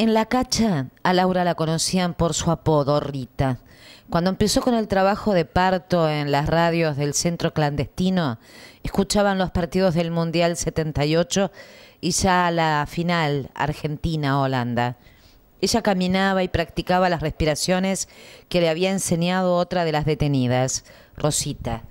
En la cacha, a Laura la conocían por su apodo, Rita. Cuando empezó con el trabajo de parto en las radios del centro clandestino, escuchaban los partidos del Mundial 78 y ya la final Argentina-Holanda. Ella caminaba y practicaba las respiraciones que le había enseñado otra de las detenidas, Rosita.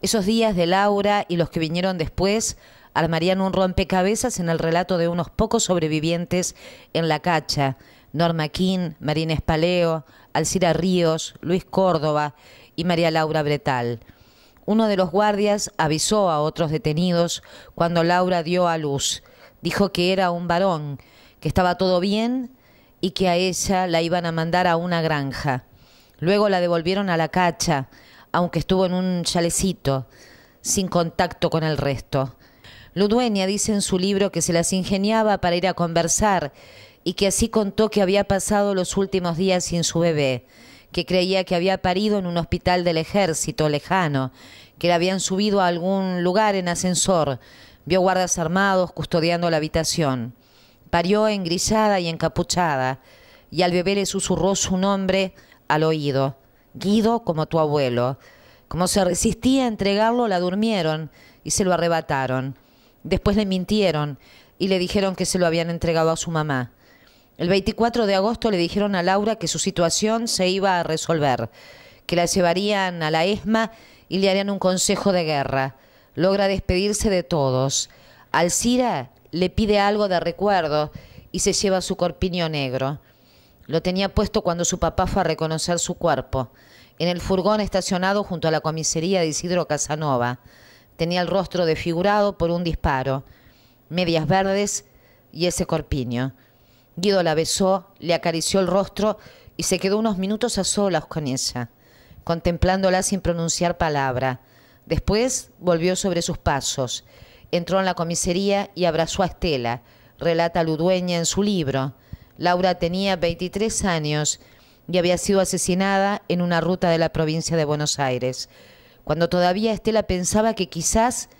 Esos días de Laura y los que vinieron después armarían un rompecabezas en el relato de unos pocos sobrevivientes en la cacha. Norma King, Marina Espaleo, Alcira Ríos, Luis Córdoba y María Laura Bretal. Uno de los guardias avisó a otros detenidos cuando Laura dio a luz. Dijo que era un varón, que estaba todo bien y que a ella la iban a mandar a una granja. Luego la devolvieron a la cacha, aunque estuvo en un chalecito, sin contacto con el resto. Ludueña dice en su libro que se las ingeniaba para ir a conversar y que así contó que había pasado los últimos días sin su bebé, que creía que había parido en un hospital del ejército lejano, que la habían subido a algún lugar en ascensor, vio guardas armados custodiando la habitación. Parió engrillada y encapuchada, y al bebé le susurró su nombre al oído, Guido como tu abuelo. Como se resistía a entregarlo, la durmieron y se lo arrebataron. Después le mintieron y le dijeron que se lo habían entregado a su mamá. El 24 de agosto le dijeron a Laura que su situación se iba a resolver, que la llevarían a la ESMA y le harían un consejo de guerra. Logra despedirse de todos. Alcira le pide algo de recuerdo y se lleva su corpiño negro. Lo tenía puesto cuando su papá fue a reconocer su cuerpo, en el furgón estacionado junto a la comisaría de Isidro Casanova tenía el rostro desfigurado por un disparo, medias verdes y ese corpiño. Guido la besó, le acarició el rostro y se quedó unos minutos a solas con ella, contemplándola sin pronunciar palabra. Después volvió sobre sus pasos, entró en la comisaría y abrazó a Estela, relata Ludueña en su libro. Laura tenía 23 años y había sido asesinada en una ruta de la provincia de Buenos Aires cuando todavía Estela pensaba que quizás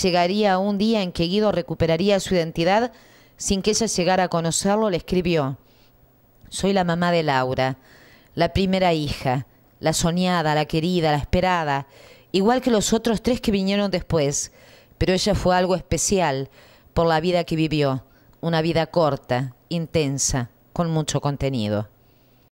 llegaría un día en que Guido recuperaría su identidad sin que ella llegara a conocerlo, le escribió, soy la mamá de Laura, la primera hija, la soñada, la querida, la esperada, igual que los otros tres que vinieron después, pero ella fue algo especial por la vida que vivió, una vida corta, intensa, con mucho contenido.